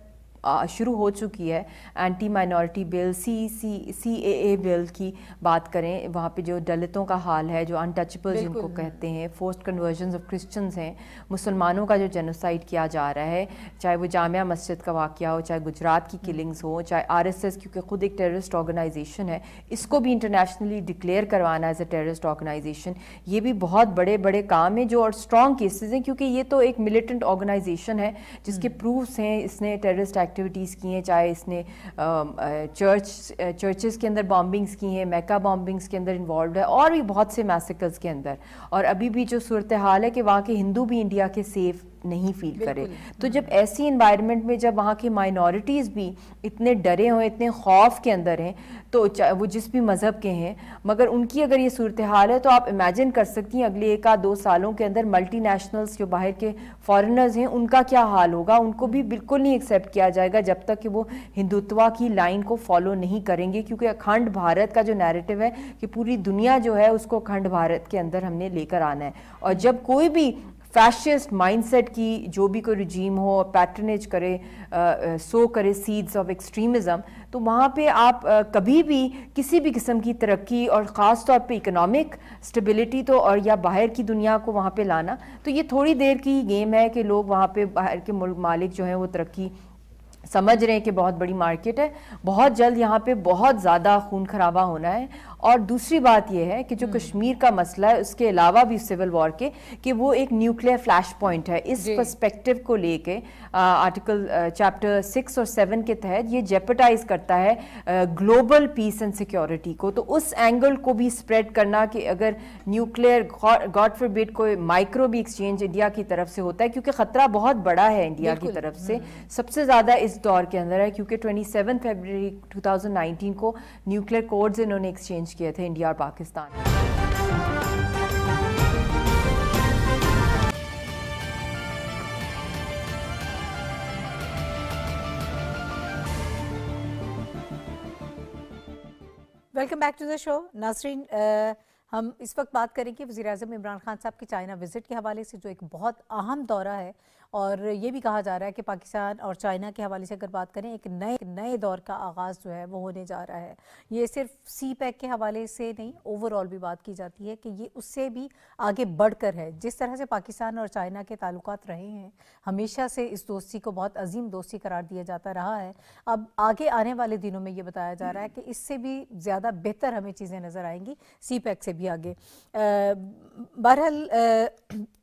शुरू हो चुकी है anti minority bill C C C A A bill की बात करें वहाँ पे जो दलितों का हाल है जो अनटचबल जिनको कहते हैं फोर्स्ड कन्वर्जन ऑफ क्रिश्चियंस हैं मुसलमानों का जो जेनोसाइड किया जा रहा है चाहे वो जामिया मस्जिद का वाक़ हो चाहे गुजरात की किलिंग्स हम्म। हो चाहे आर एस एस क्योंकि ख़ुद एक टेररिस्ट ऑर्गेनाइजेशन है इसको भी इंटरनेशनली डिक्लेयर करवाना एज ए टेररिस्ट ऑर्गेनाइजेशन ये भी बहुत बड़े बड़े काम हैं जो और स्ट्रॉन्ग केसेज हैं क्योंकि ये तो एक मिलिटेंट ऑर्गेनाइजेशन है जिसके प्रूफ्स हम्म। हैं इसने टेररिस्ट एक्टिविटीज़ की हैं चाहे इसने चर्च चर्चेस के अंदर बॉम्बिंग्स की हैं मैका बॉम्बिंग्स के अंदर इन्वॉल्व है और भी बहुत से मैसेकल्स के अंदर और अभी भी जो सूरत हाल है कि वहाँ के हिंदू भी इंडिया के सेफ़ नहीं फील करे तो हम्म। जब ऐसी इन्वायरमेंट में जब वहाँ की माइनॉरिटीज़ भी इतने डरे हों इतने खौफ के अंदर हैं तो वो जिस भी मज़हब के हैं मगर उनकी अगर ये सूरत हाल है तो आप इमेजिन कर सकती हैं अगले एक आध दो सालों के अंदर मल्टी जो बाहर के फॉरेनर्स हैं उनका क्या हाल होगा उनको भी बिल्कुल नहीं एक्सेप्ट किया जाएगा जब तक कि वो हिंदुत्वा की लाइन को फॉलो नहीं करेंगे क्योंकि अखंड भारत का जो नैरेटिव है कि पूरी दुनिया जो है उसको अखंड भारत के अंदर हमने लेकर आना है और जब कोई भी फैशिस्ट माइंडसेट की जो भी कोई रिजीम हो पैटर्नेज करे सो करे सीड्स ऑफ एक्सट्रीमिज़म तो वहाँ पे आप कभी भी किसी भी किस्म की तरक्की और ख़ास तौर पे इकोनॉमिक स्टेबिलिटी तो और या बाहर की दुनिया को वहाँ पे लाना तो ये थोड़ी देर की गेम है कि लोग वहाँ पे बाहर के मुल्क मालिक जो हैं वो तरक्की समझ रहे हैं कि बहुत बड़ी मार्केट है बहुत जल्द यहाँ पे बहुत ज़्यादा खून खराबा होना है और दूसरी बात यह है कि जो हम्म। कश्मीर का मसला है उसके अलावा भी सिविल वॉर के कि वो एक न्यूक्लियर फ्लैश पॉइंट है इस पर्सपेक्टिव को लेके आर्टिकल चैप्टर सिक्स और सेवन के तहत ये जेपटाइज करता है ग्लोबल पीस एंड सिक्योरिटी को तो उस एंगल को भी स्प्रेड करना कि अगर न्यूक्लियर गॉड फॉर बिट कोई माइक्रो भी एक्सचेंज इंडिया की तरफ से होता है क्योंकि खतरा बहुत बड़ा है इंडिया की तरफ से हम्म। सबसे ज़्यादा इस दौर के अंदर है क्योंकि ट्वेंटी सेवन फेबर टू को न्यूक्लियर कोड्स इन्होंने एक्सचेंज एक्सचेंज किए थे इंडिया और Pakistan welcome back to the show Nasreen हम इस वक्त बात करेंगे वजी अजम इमरान खान साहब की चाइना विज़िट के हवाले से जो एक बहुत अहम दौरा है और ये भी कहा जा रहा है कि पाकिस्तान और चाइना के हवाले से अगर बात करें एक नए नए दौर का आगाज़ जो है वो होने जा रहा है ये सिर्फ सी पैक के हवाले से नहीं ओवरऑल भी बात की जाती है कि ये उससे भी आगे बढ़कर है जिस तरह से पाकिस्तान और चाइना के ताल्लुक रहे हैं हमेशा से इस दोस्ती को बहुत अजीम दोस्ती करार दिया जाता रहा है अब आगे आने वाले दिनों में ये बताया जा रहा है कि इससे भी ज़्यादा बेहतर हमें चीज़ें नज़र आएंगी सी पैक से भी आगे बहरहाल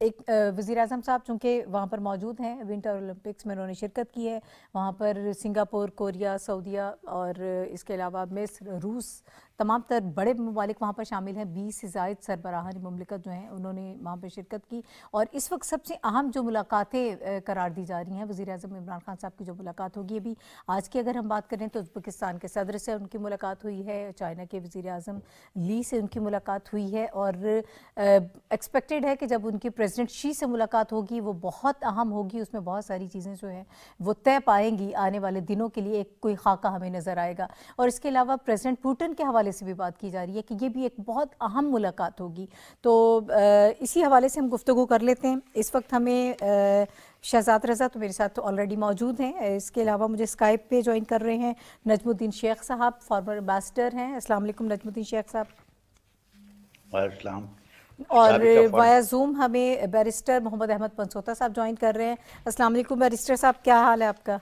एक वज़ी अजम साहब चूँकि वहाँ पर मौजूद मौजूद हैं विंटर ओलंपिक्स में उन्होंने शिरकत की है वहाँ पर सिंगापुर कोरिया सऊदीया और इसके अलावा मिस्र रूस तमाम तर बड़े ममालिक वहाँ पर शामिल हैं बीस से जायद सरबराहानी ममलिकत जो हैं उन्होंने वहाँ पर शिरकत की और इस वक्त सबसे अहम जो मुलाकातें करार दी जा रही हैं वज़ी अजम इमरान खान साहब की जो मुलाकात होगी अभी आज की अगर हम बात करें तो उजबकिस्तान के सदर से उनकी मुलाकात हुई है चाइना के वज़ी अजम ली से उनकी मुलाकात हुई है और एक्सपेक्टेड है कि जब उनकी प्रेजिडेंट शी से मुलाकात होगी वो बहुत अहम होगी उसमें बहुत सारी चीज़ें जो हैं वो तय पाएंगी आने वाले दिनों के लिए एक कोई खाका हमें नज़र आएगा और इसके अलावा प्रेजिडेंट पुटन के हवाले हवाले से भी बात की जा रही है कि ये भी एक बहुत अहम मुलाकात होगी तो आ, इसी हवाले से हम गुफ्तु कर लेते हैं इस वक्त हमें शहजाद रज़ा तो मेरे साथ तो ऑलरेडी मौजूद हैं इसके अलावा मुझे स्काइप पे ज्वाइन कर रहे हैं नजमुद्दीन शेख साहब फॉर्मर एम्बेसडर हैं अस्सलाम नजमुद्दीन शेख साहब और वाया जूम हमें बैरिस्टर मोहम्मद अहमद पंसोता साहब ज्वाइन कर रहे हैं अस्सलाम वालेकुम बैरिस्टर साहब क्या हाल है आपका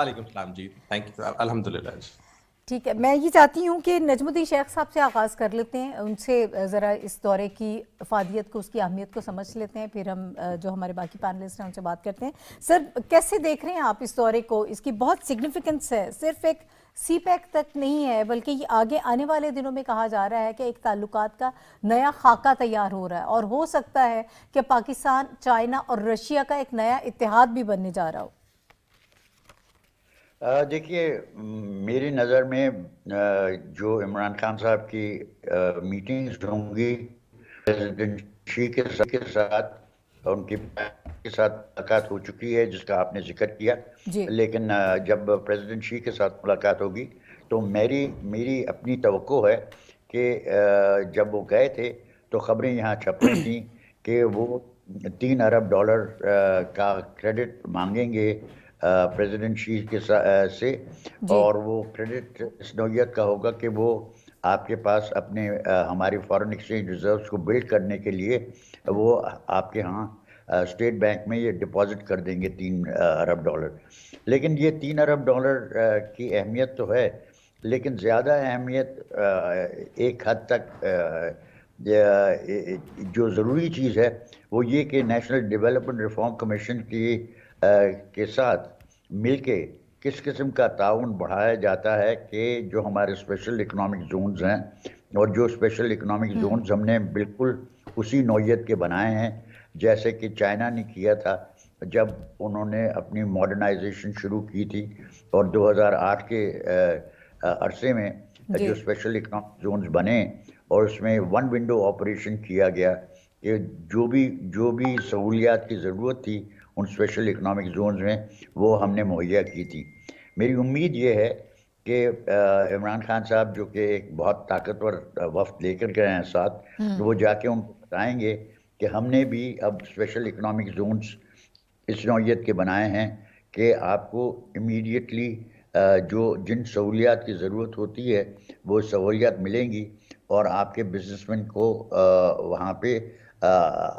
वालेकुम सलाम जी थैंक यू अल्हम्दुलिल्लाह ठीक है मैं ये चाहती हूँ कि नजमुद्दीन शेख साहब से आगाज़ कर लेते हैं उनसे ज़रा इस दौरे की अफादियत को उसकी अहमियत को समझ लेते हैं फिर हम जो हमारे बाकी पैनलिस्ट हैं उनसे बात करते हैं सर कैसे देख रहे हैं आप इस दौरे को इसकी बहुत सिग्निफिकेंस है सिर्फ एक सी पैक e तक नहीं है बल्कि ये आगे आने वाले दिनों में कहा जा रहा है कि एक ताल्लुक का नया खाका तैयार हो रहा है और हो सकता है कि पाकिस्तान चाइना और रशिया का एक नया इतिहाद भी बनने जा रहा हो देखिए मेरी नज़र में जो इमरान खान साहब की मीटिंग्स होंगी प्रेजिडेंट शी के साथ उनकी के साथ मुलाकात हो चुकी है जिसका आपने जिक्र किया लेकिन जब शी के साथ मुलाकात होगी तो मेरी मेरी अपनी तो है कि जब वो गए थे तो खबरें यहाँ छप रही थी कि वो तीन अरब डॉलर का क्रेडिट मांगेंगे प्रेसिडेंट शी के से और वो क्रेडिट इस नोयत का होगा कि वो आपके पास अपने हमारे फॉरेन एक्सचेंज रिजर्व्स को बिल्ड करने के लिए वो आपके यहाँ स्टेट बैंक में ये डिपॉजिट कर देंगे तीन अरब डॉलर लेकिन ये तीन अरब डॉलर की अहमियत तो है लेकिन ज़्यादा अहमियत एक हद तक जो ज़रूरी चीज़ है वो ये कि नेशनल डेवलपमेंट रिफॉर्म कमीशन की के साथ मिलके किस किस्म का ताउन बढ़ाया जाता है कि जो हमारे स्पेशल इकोनॉमिक जोन्स हैं और जो स्पेशल इकोनॉमिक जोन्स हमने बिल्कुल उसी नौीयत के बनाए हैं जैसे कि चाइना ने किया था जब उन्होंने अपनी मॉडर्नाइजेशन शुरू की थी और 2008 के अरसे में जो स्पेशल इकोनॉमिक जोन्स बने और उसमें वन विंडो ऑपरेशन किया गया कि जो भी जो भी सहूलियात की ज़रूरत थी उन स्पेशल इकोनॉमिक जोन्स में वो हमने मुहैया की थी मेरी उम्मीद ये है कि इमरान खान साहब जो कि एक बहुत ताकतवर वफ्त लेकर गए हैं साथ तो वो जाके उनको बताएंगे कि हमने भी अब स्पेशल इकोनॉमिक जोन्स इस नौत के बनाए हैं कि आपको इमीडिएटली जो जिन सहूलियात की ज़रूरत होती है वो सहूलियात मिलेंगी और आपके बिजनेसमैन को वहाँ पे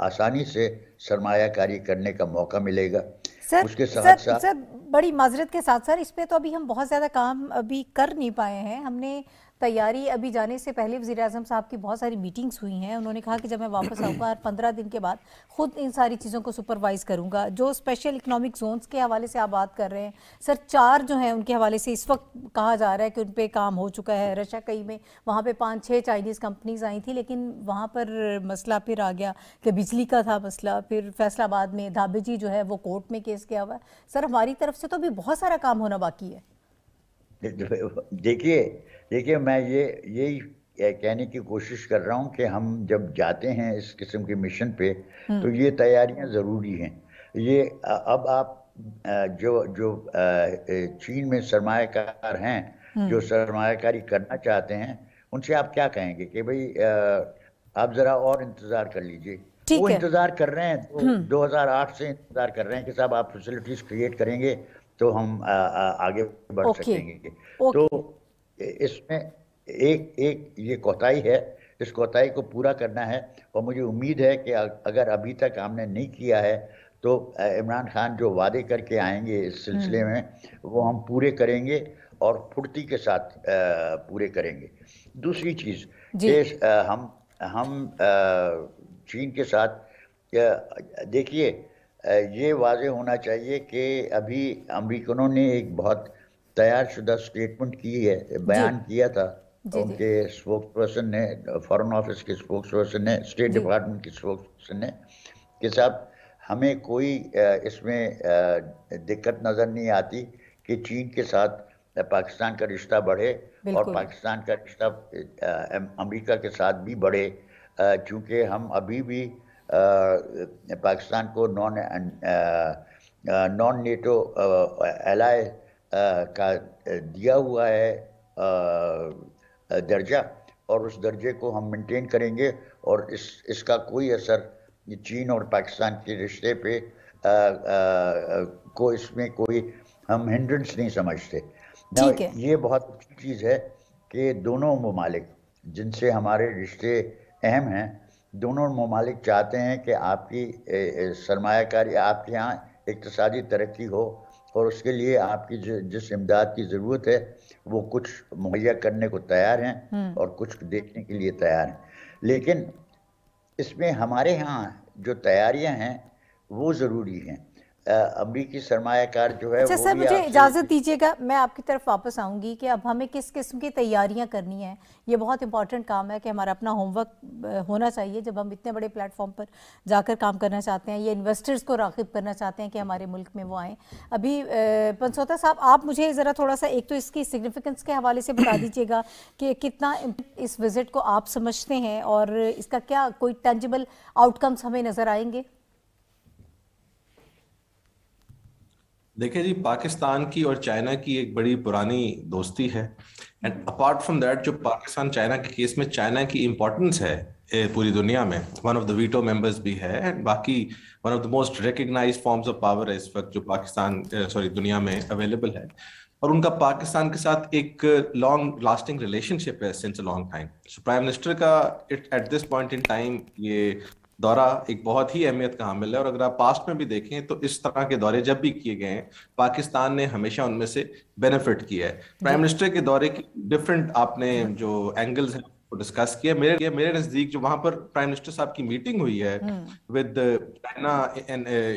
आसानी से सरमायाकारी करने का मौका मिलेगा सर, उसके साथ सर, साथ सर बड़ी माजरत के साथ सर इस पे तो अभी हम बहुत ज़्यादा काम अभी कर नहीं पाए हैं हमने तैयारी अभी जाने से पहले वजी अजम साहब की बहुत सारी मीटिंग्स हुई हैं उन्होंने कहा कि जब मैं वापस आऊँगा और पंद्रह दिन के बाद खुद इन सारी चीज़ों को सुपरवाइज़ करूँगा जो स्पेशल इकनॉमिक जोन्स के हवाले से आप बात कर रहे हैं सर चार जो हैं उनके हवाले से इस वक्त कहा जा रहा है कि उन पर काम हो चुका है रशा कई में वहाँ पर पाँच छः चाइनीज़ कंपनीज आई थी लेकिन वहाँ पर मसला फिर आ गया कि बिजली का था मसला फिर फैसलाबाद में धाबे जी जो है वो कोर्ट में केस गया हुआ है सर हमारी तरफ से तो अभी बहुत सारा काम होना बाकी है देखिए देखिए मैं ये यही कहने की कोशिश कर रहा हूँ कि हम जब जाते हैं इस किस्म के मिशन पे हम्म। तो ये तैयारियां ज़रूरी हैं ये अब आप जो जो चीन में सरमाकार हैं हम्म। जो सरमाकारी करना चाहते हैं उनसे आप क्या कहेंगे कि भाई आप ज़रा और इंतज़ार कर लीजिए वो इंतजार कर रहे हैं तो हम्म। दो हजार आठ से इंतजार कर रहे हैं कि साहब आप फैसिलिटीज क्रिएट करेंगे तो हम आ, आ, आगे बढ़ okay. सकेंगे okay. तो इसमें एक एक ये कोताही है इस कोताही को पूरा करना है और मुझे उम्मीद है कि अगर अभी तक हमने नहीं किया है तो इमरान खान जो वादे करके आएंगे इस सिलसिले हम्म। में वो हम पूरे करेंगे और फुर्ती के साथ पूरे करेंगे दूसरी चीज़ कि हम हम चीन के साथ देखिए ये वाज होना चाहिए कि अभी अमरीकनों ने एक बहुत तैयार शुदा स्टेटमेंट की है बयान किया था उनके स्पोक्स पर्सन ने फॉरेन ऑफिस के स्पोक्स पर्सन ने स्टेट डिपार्टमेंट के स्पोक्स पर्सन ने कि साहब हमें कोई इसमें दिक्कत नज़र नहीं आती कि चीन के साथ पाकिस्तान का रिश्ता बढ़े और पाकिस्तान का रिश्ता अमेरिका के साथ भी बढ़े चूँकि हम अभी भी पाकिस्तान को नॉन नॉन नेटो एलाय का दिया हुआ है दर्जा और उस दर्जे को हम मेंटेन करेंगे और इस इसका कोई असर चीन और पाकिस्तान के रिश्ते पे आ, आ, को इसमें कोई हम हिंड्रेंस नहीं समझते ये बहुत अच्छी चीज़ है कि दोनों ममालिक जिनसे हमारे रिश्ते अहम हैं दोनों ममालिक चाहते हैं कि आपकी सरमाकारी आपके यहाँ इकतदी तरक्की हो और उसके लिए आपकी जो जिस इमदाद की ज़रूरत है वो कुछ मुहैया करने को तैयार हैं हम्म। और कुछ देखने के लिए तैयार हैं लेकिन इसमें हमारे यहाँ जो तैयारियाँ हैं वो ज़रूरी हैं अमरीकी सरमाकार जो है अच्छा सर मुझे इजाज़त दीजिएगा मैं आपकी तरफ वापस आऊँगी कि अब हमें किस किस्म की तैयारियाँ करनी है ये बहुत इंपॉर्टेंट काम है कि हमारा अपना होमवर्क होना चाहिए जब हम इतने बड़े प्लेटफॉर्म पर जाकर काम करना चाहते हैं ये इन्वेस्टर्स को राखिब करना चाहते हैं कि हमारे मुल्क में वो आए अभी पंसोता साहब आप मुझे ज़रा थोड़ा सा एक तो इसकी सिग्निफिकेंस के हवाले से बता दीजिएगा कि कितना इस विज़िट को आप समझते हैं और इसका क्या कोई टंजबल आउटकम्स हमें नज़र आएंगे देखिए जी पाकिस्तान की और चाइना की एक बड़ी पुरानी दोस्ती है एंड अपार्ट फ्रॉम दैट जो पाकिस्तान चाइना के केस में चाइना की इम्पोर्टेंस है पूरी दुनिया में one of the veto members भी है एंड बाकी one of the most recognise forms of power है इस वक्त जो पाकिस्तान सॉरी दुनिया में अवेलेबल है और उनका पाकिस्तान के साथ एक लॉन्ग लास्टिंग रिलेशनशिप है since a long time so prime minister का it at this point in time ये दौरा एक बहुत ही अहमियत का हामिल है और अगर आप पास्ट में भी देखें तो इस तरह के दौरे जब भी किए गए हैं पाकिस्तान ने हमेशा उनमें से बेनिफिट किया है प्राइम मिनिस्टर के दौरे की डिफरेंट आपने जो एंगल्स हैं को डिस्कस किया मेरे मेरे नजदीक जो वहां पर प्राइम मिनिस्टर साहब की मीटिंग हुई है with China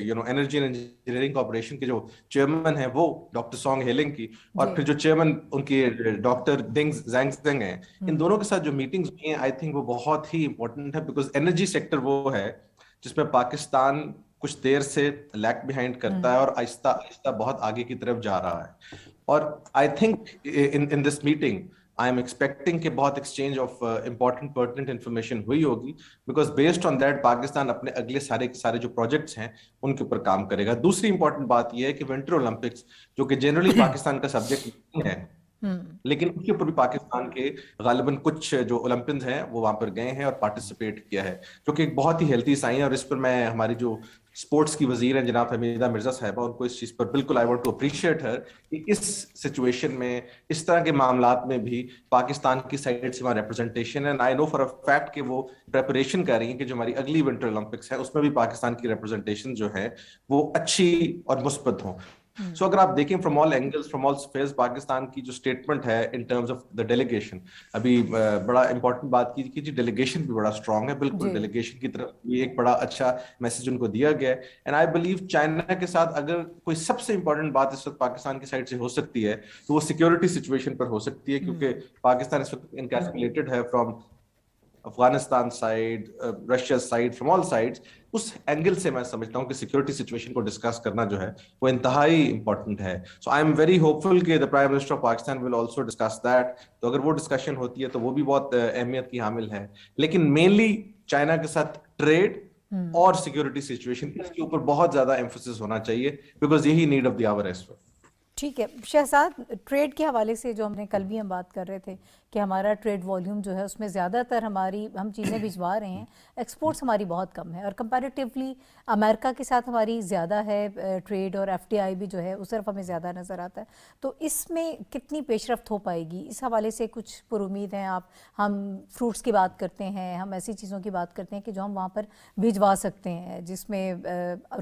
you know energy and engineering corporation के जो चेयरमैन है वो डॉक्टर सॉन्ग हेलिंग की और फिर जो चेयरमैन उनके डॉक्टर दिंग जैंग जंग है इन दोनों के साथ जो मीटिंग्स हुई हैं आई थिंक वो बहुत ही इंपॉर्टेंट है बिकॉज एनर्जी सेक्टर वो है जिसमें पाकिस्तान कुछ देर से लैक बिहाइंड करता हम्म। है और आहिस्ता आहिस्ता बहुत आगे की तरफ जा रहा है और I think in in this meeting I am expecting कि बहुत exchange of important pertinent information हुई होगी because based on that Pakistan अपने अगले सारे के सारे जो प्रोजेक्ट्स हैं उनके ऊपर काम करेगा दूसरी इंपॉर्टेंट बात यह है कि विंटर ओलंपिक्स जो कि जनरली पाकिस्तान का सब्जेक्ट नहीं है हम्म। लेकिन उसके ऊपर भी पाकिस्तान के गालिबन कुछ जो ओलंपियंस हैं वो वहां पर गए हैं और पार्टिसिपेट किया है जो कि एक बहुत ही हेल्थी साइन है और इस पर मैं हमारी जो स्पोर्ट्स की वजीर हैं जनाब हमीदा मिर्जा साहबा उनको इस चीज़ पर बिल्कुल आई वॉन्ट टू अप्रिशिएट हर कि इस सिचुएशन में इस तरह के मामला में भी पाकिस्तान की साइड से वहाँ रिप्रेजेंटेशन है I know for a fact कि वो प्रेपरेशन कर रही हैं कि जो हमारी अगली विंटर ओलंपिक्स है उसमें भी पाकिस्तान की रिप्रेजेंटेशन जो है वो अच्छी और मुस्बत हों सो hmm. अगर आप देखें from all angles from all space Pakistan की जो स्टेटमेंट है in terms of the delegation अभी बड़ा इंपॉर्टेंट बात की कि जी डेलीगेशन भी बड़ा स्ट्रांग है बिल्कुल डेलीगेशन की तरफ भी एक बड़ा अच्छा मैसेज उनको दिया गया है एंड आई बिलीव चाइना के साथ अगर कोई सबसे इंपॉर्टेंट बात इस वक्त पाकिस्तान की साइड से हो सकती है तो वो सिक्योरिटी सिचुएशन पर हो सकती है hmm. क्योंकि पाकिस्तान इस वक्त इनकैलकुलेटेड है from Afghanistan side Russia side from all sides उस एंगल से मैं समझता हूँ कि सिक्योरिटी सिचुएशन को डिस्कस करना जो है वो इंतहाई इंपॉर्टेंट है so I am very hopeful कि the prime minister of Pakistan will also discuss that तो अगर वो डिस्कशन होती है तो वो भी बहुत अहमियत की हामिल है लेकिन मेनली चाइना के साथ ट्रेड हम्म। और सिक्योरिटी सिचुएशन इसके ऊपर बहुत ज्यादा एम्फोसिस होना चाहिए बिकॉज यही need of the hour as ठीक है शहजाद ट्रेड के हवाले से जो हमने कल भी हम बात कर रहे थे कि हमारा ट्रेड वॉल्यूम जो है उसमें ज़्यादातर हमारी हम चीज़ें भिजवा रहे हैं एक्सपोर्ट्स हमारी बहुत कम है और कंपैरेटिवली अमेरिका के साथ हमारी ज़्यादा है ट्रेड और एफ भी जो है उस तरफ हमें ज़्यादा नज़र आता है तो इसमें कितनी पेशरफ हो पाएगी इस हवाले से कुछ पुरुद हैं आप हम फ्रूट्स की बात करते हैं हम ऐसी चीज़ों की बात करते हैं कि जो हम वहाँ पर भिजवा सकते हैं जिसमें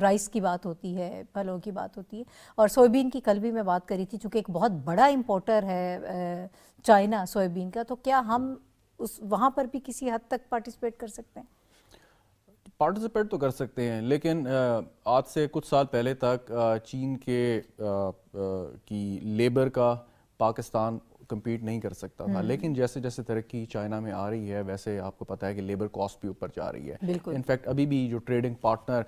राइस की बात होती है फलों की बात होती है और सोयाबीन की कल भी मैं बात करी थी चूंकि एक बहुत बड़ा इम्पोर्टर है चाइना सोयाबीन का तो क्या हम उस वहाँ पर भी किसी हद तक पार्टिसिपेट कर सकते हैं पार्टिसिपेट तो कर सकते हैं लेकिन आज से कुछ साल पहले तक चीन के की लेबर का पाकिस्तान कम्पीट नहीं कर सकता था हम्म। लेकिन जैसे जैसे तरक्की चाइना में आ रही है वैसे आपको पता है कि लेबर कॉस्ट भी ऊपर जा रही है इनफैक्ट अभी भी जो ट्रेडिंग पार्टनर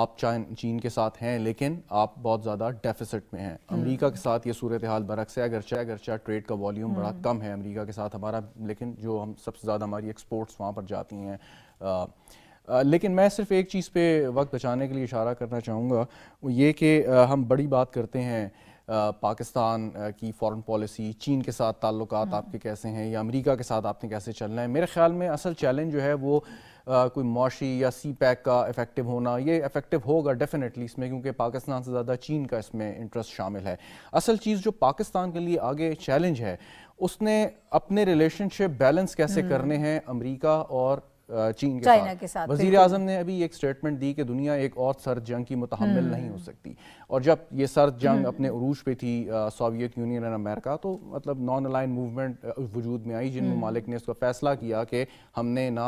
आप चीन के साथ हैं लेकिन आप बहुत ज़्यादा डेफिसिट में हैं हम्म। अमेरिका के साथ ये सूरत हाल बरक्स है अगरचे अगरचा ट्रेड का वॉल्यूम बड़ा हम्म। कम है अमेरिका के साथ हमारा लेकिन जो हम सबसे ज़्यादा हमारी एक्सपोर्ट्स वहाँ पर जाती हैं लेकिन मैं सिर्फ एक चीज़ पे वक्त बचाने के लिए इशारा करना चाहूँगा वो ये कि हम बड़ी बात करते हैं आ, पाकिस्तान की फॉरेन पॉलिसी चीन के साथ ताल्लुकात हम्म। आपके कैसे हैं या अमेरिका के साथ आपने कैसे चलना है मेरे ख्याल में असल चैलेंज जो है वो कोई मुआशी या सी पैक का इफेक्टिव होना ये इफेक्टिव होगा डेफिनेटली इसमें क्योंकि पाकिस्तान से ज़्यादा चीन का इसमें इंटरेस्ट शामिल है असल चीज़ जो पाकिस्तान के लिए आगे चैलेंज है उसने अपने रिलेशनशिप बैलेंस कैसे हम्म। करने हैं अमेरिका और चीन के साथ, के साथ वजीर आजम ने अभी एक स्टेटमेंट दी कि दुनिया एक और सर्द जंग की मुतहमल हम्म। नहीं हो सकती और जब ये सर्द जंग हम्म। अपने अरूज पे थी सोवियत यूनियन एंड अमेरिका तो मतलब नॉन अलाइन मूवमेंट वजूद में आई जिन हम्म। ममालिक ने इसका फैसला किया कि हमने ना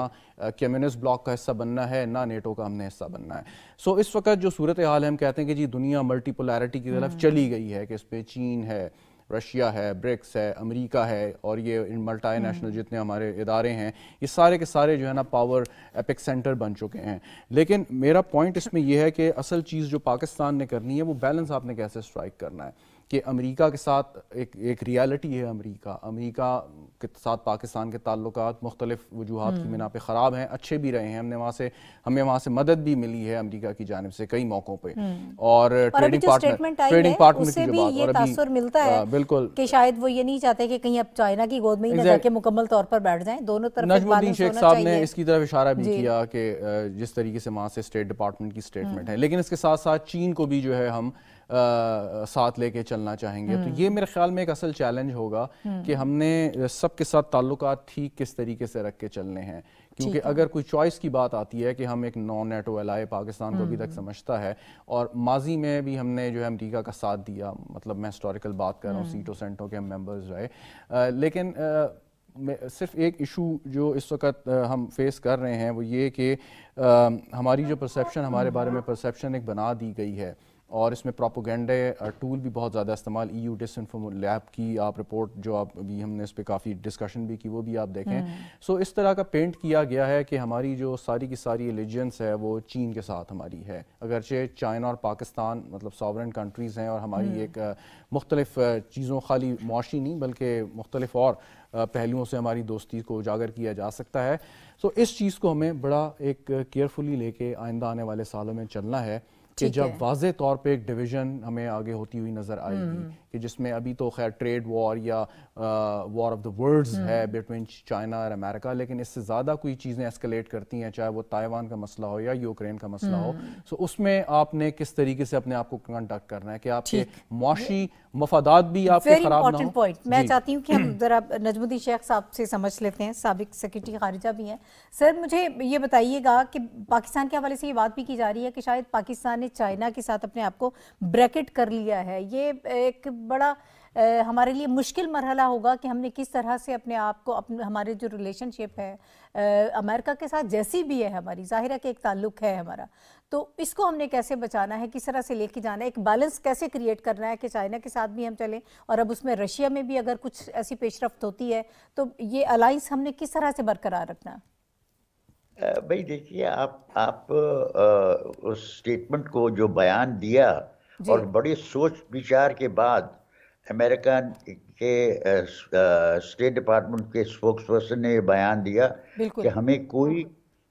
कम्युनिस्ट ब्लॉक का हिस्सा बनना है ना नेटो का हमने हिस्सा बनना है सो इस वक्त जो सूरत हाल है हम कहते हैं कि जी दुनिया मल्टीपोलैरिटी की तरफ चली गई है कि इस पर चीन है रशिया है ब्रिक्स है अमेरिका है और ये इन मल्टा हम्म। नेशनल जितने हमारे इदारे हैं ये सारे के सारे जो है ना पावर एपिक सेंटर बन चुके हैं लेकिन मेरा पॉइंट इसमें यह है कि असल चीज़ जो पाकिस्तान ने करनी है वो बैलेंस आपने कैसे स्ट्राइक करना है कि अमेरिका के साथ एक एक रियलिटी है अमेरिका अमेरिका के साथ पाकिस्तान के ताल्लुक मुख्तलिफ वजूहत की हम्म। बिना पे ख़राब हैं अच्छे भी रहे हैं हमने वहाँ से हमें वहाँ से मदद भी मिली है अमेरिका की जानब से कई मौक़ों पर हम्म। और ट्रेडिंग पार्टनर ट्रेडिंग पार्टनर की मिलता है हाँ, बिल्कुल कि शायद वो ये नहीं चाहते कि कहीं अब चाइना की गोद में ही जाके मुकम्मल तौर पर बैठ जाए दोनों तरफ नजमुद्दीन शेख साहब ने इसकी तरफ इशारा भी किया कि जिस तरीके से वहाँ से स्टेट डिपार्टमेंट की स्टेटमेंट हम्म। है लेकिन इसके साथ साथ चीन को भी जो है हम साथ लेके चलना चाहेंगे तो हम्म। ये मेरे ख्याल में एक असल चैलेंज होगा हम्म। कि हमने सबके साथ ताल्लुक ठीक किस तरीके से रख के चलने हैं क्योंकि अगर कोई चॉइस की बात आती है कि हम एक नॉन नेटो एलाए पाकिस्तान को अभी तक हम्म। समझता है और माजी में भी हमने जो है अमरीका का साथ दिया मतलब मैं हिस्टोरिकल बात कर रहा हूँ सीटों सेंटों के हम मेम्बर्स रहे लेकिन सिर्फ एक इशू जो इस वक्त हम फेस कर रहे हैं वो ये कि हमारी जो परसेप्शन हमारे बारे में परसेप्शन एक बना दी गई है और इसमें प्रोपोगेंडे टूल uh, भी बहुत ज़्यादा इस्तेमाल ई यू लैब की आप रिपोर्ट जो आप अभी हमने इस पर काफ़ी डिस्कशन भी की वो भी आप देखें सो हम्म। so, इस तरह का पेंट किया गया है कि हमारी जो सारी की सारी एलिजेंस है वो चीन के साथ हमारी है अगरचे चाइना और पाकिस्तान मतलब सॉवरन कंट्रीज़ हैं और हमारी हम्म। एक uh, मुख्तलिफ uh, चीज़ों खाली मुआशी नहीं बल्कि मुख्तलिफ और पहलुओं से हमारी दोस्ती को उजागर किया जा सकता है सो so, इस चीज़ को हमें बड़ा एक केयरफुली लेके आइंदा आने वाले सालों में चलना है कि जब वाज तौर पे एक डिवीजन हमें आगे होती हुई नजर आएगी हम्म। कि जिसमें अभी तो खैर ट्रेड वॉर या वॉर ऑफ द वर्ल्ड्स हम्म। है बिटवीन चाइना और अमेरिका लेकिन इससे ज़्यादा कोई चीज़ें एस्केलेट करती हैं चाहे वो ताइवान का मसला हो या यूक्रेन का मसला हो हम्म। सो उसमें आपने किस तरीके से अपने आप को कंडक्ट करना है कि आपके मुआशी मफादात भी आपके खराब ना हो मैं चाहती हूँ कि हम ज़रा नजमुद्दीन शेख साहब से समझ लेते हैं सबक सेक्रेटरी खारिजा भी हैं सर मुझे ये बताइएगा कि पाकिस्तान के हवाले से ये बात भी की जा रही है कि शायद पाकिस्तान ने चाइना के साथ अपने आप को ब्रैकेट कर लिया है ये एक बड़ा आ, हमारे लिए मुश्किल मरहला होगा कि हमने किस तरह से अपने आप को अपने हमारे जो रिलेशनशिप है आ, अमेरिका के साथ जैसी भी है हमारी ज़ाहिर है कि एक ताल्लुक है हमारा तो इसको हमने कैसे बचाना है किस तरह से लेके जाना है एक बैलेंस कैसे क्रिएट करना है कि चाइना के साथ भी हम चलें और अब उसमें रशिया में भी अगर कुछ ऐसी पेशरफ होती है तो ये अलाइंस हमने किस तरह से बरकरार रखना है भाई देखिए आप आप आ, उस स्टेटमेंट को जो बयान दिया और बड़े सोच विचार के बाद अमेरिका के स्टेट डिपार्टमेंट के स्पोक्स पर्सन ने बयान दिया कि हमें कोई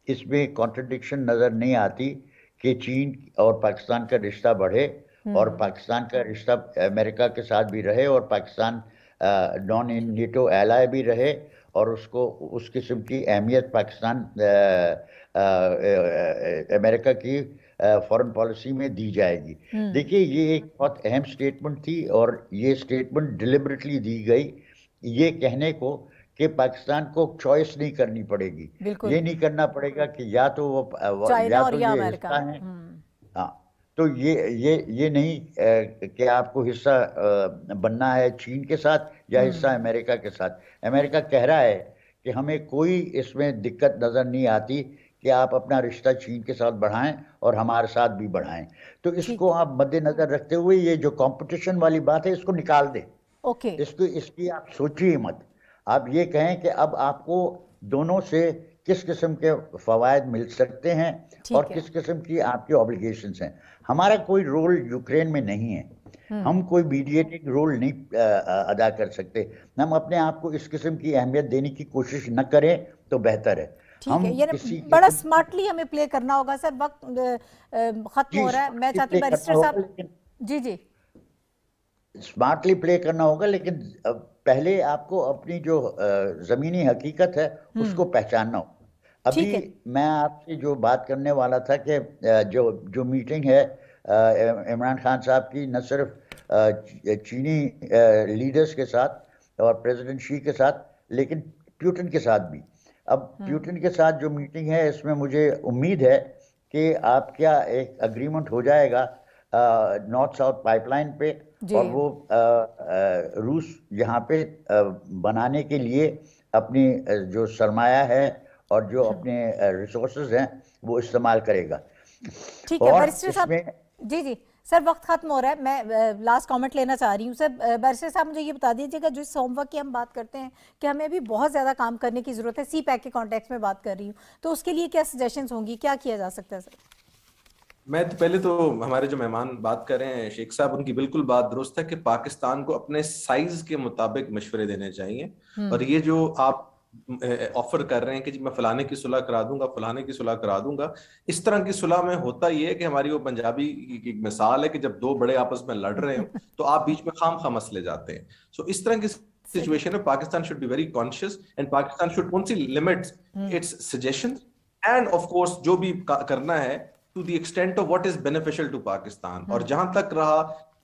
इसमें कॉन्ट्रडिक्शन नज़र नहीं आती कि चीन और पाकिस्तान का रिश्ता बढ़े हम्म। और पाकिस्तान का रिश्ता अमेरिका के साथ भी रहे और पाकिस्तान नॉन नेटो एलाय भी रहे और उसको उस किस्म की अहमियत पाकिस्तान अमेरिका की फॉरेन पॉलिसी में दी जाएगी हम्म। देखिए ये एक बहुत अहम स्टेटमेंट थी और ये स्टेटमेंट डिलिबरेटली दी गई ये कहने को कि पाकिस्तान को चॉइस नहीं करनी पड़ेगी ये नहीं करना पड़ेगा कि या तो वो या तो ये हिस्सा है हम्म। हाँ तो ये ये ये नहीं कि आपको हिस्सा बनना है चीन के साथ यह हम्म। हिस्सा अमेरिका के साथ अमेरिका कह रहा है कि हमें कोई इसमें दिक्कत नज़र नहीं आती कि आप अपना रिश्ता चीन के साथ बढ़ाएं और हमारे साथ भी बढ़ाएं तो इसको आप मद्देनजर रखते हुए ये जो कंपटीशन वाली बात है इसको निकाल दें ओके इसको इसकी आप सोचिए मत आप ये कहें कि अब आपको दोनों से किस किस्म के फवायद मिल सकते हैं और है। किस किस्म की आपकी ऑब्लिगेशन हैं हमारा कोई रोल यूक्रेन में नहीं है हाँ। हम कोई मीडिएटिंग रोल नहीं अदा कर सकते हम अपने आप को इस किस्म की अहमियत देने की कोशिश न करें तो बेहतर है हम किसी बड़ा स्मार्टली हमें प्ले करना होगा सर वक्त खत्म हो रहा है मैं चाहती बैरिस्टर साहब जी जी स्मार्टली प्ले करना होगा लेकिन पहले आपको अपनी जो जमीनी हकीकत है हम्म। उसको पहचानना होगा अभी मैं आपसे जो बात करने वाला था कि जो जो मीटिंग है इमरान खान साहब की न सिर्फ चीनी लीडर्स के साथ और प्रेसिडेंट शी के साथ लेकिन प्यूटन के साथ भी अब हाँ। प्यूटन के साथ जो मीटिंग है इसमें मुझे उम्मीद है कि आप क्या एक अग्रीमेंट हो जाएगा नॉर्थ साउथ पाइपलाइन पे और वो आ, आ, रूस यहाँ पे आ, बनाने के लिए अपनी जो सरमाया है और जो हाँ। अपने रिसोर्सेज हैं वो इस्तेमाल करेगा ठीक है और इसमें जी जी सर वक्त ख़त्म हो रहा है मैं लास्ट कमेंट लेना चाह रही हूँ सर बरसे साहब मुझे ये बता दीजिएगा जिस होमवर्क की हम बात करते हैं कि हमें अभी बहुत ज़्यादा काम करने की ज़रूरत है सी पैक के कॉन्टेक्ट में बात कर रही हूँ तो उसके लिए क्या सजेशन होंगी क्या किया जा सकता है सर मैं तो पहले तो हमारे जो मेहमान बात कर रहे हैं शेख साहब उनकी बिल्कुल बात दुरुस्त है कि पाकिस्तान को अपने साइज के मुताबिक मशवरे देने चाहिए हम्म। और ये जो आप ऑफर कर रहे हैं कि जी मैं फलाने की सुलह करा दूंगा फलाने की सुलह करा दूंगा इस तरह की सुलह में होता ये है कि हमारी वो पंजाबी की मिसाल है कि जब दो बड़े आपस में लड़ रहे हैं तो आप बीच में खाम खाम मसले जाते हैं सो so, इस तरह की सिचुएशन में Pakistan should be very conscious and Pakistan should कौन सी limit its suggestion and of course जो भी करना है to the extent of what is beneficial to Pakistan hmm. और जहां तक रहा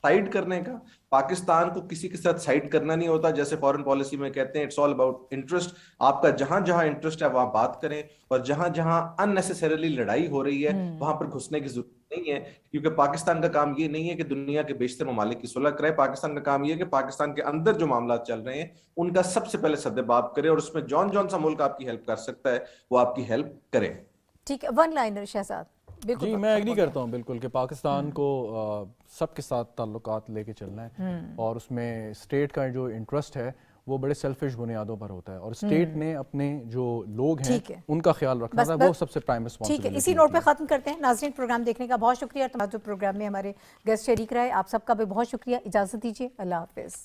साइड करने का पाकिस्तान को किसी के साथ साइड करना नहीं होता जैसे फॉरेन पॉलिसी में कहते हैं इट्स ऑल अबाउट इंटरेस्ट आपका जहां जहां इंटरेस्ट है वहां बात करें और जहां जहां अननेसेसरली लड़ाई हो रही है हम्म। वहां पर घुसने की जरूरत नहीं है क्योंकि पाकिस्तान का काम ये नहीं है कि दुनिया के बेशतर ममालिक की सुलह कराए पाकिस्तान का काम ये है कि पाकिस्तान के अंदर जो मामला चल रहे हैं उनका सबसे पहले सदबाब करें और उसमें जौन जौन सा मुल्क आपकी हेल्प कर सकता है वो आपकी हेल्प करें ठीक है वन लाइनर शहजाद जी मैं एग्री करता हूँ बिल्कुल कि पाकिस्तान हम्म। को सबके साथ ताल्लुक लेके चलना है हम्म। और उसमें स्टेट का जो इंटरेस्ट है वो बड़े सेल्फिश बुनियादों पर होता है और स्टेट हम्म। ने अपने जो लोग हैं है। उनका ख्याल रखना था वो सबसे प्राइम ठीक है इसी नोट पे खत्म करते हैं नाजरीन प्रोग्राम देखने का बहुत शुक्रिया प्रोग्राम तो में हमारे गेस्ट शरीक रहे आप सबका भी बहुत शुक्रिया इजाज़त दीजिए अल्लाह हाफिज़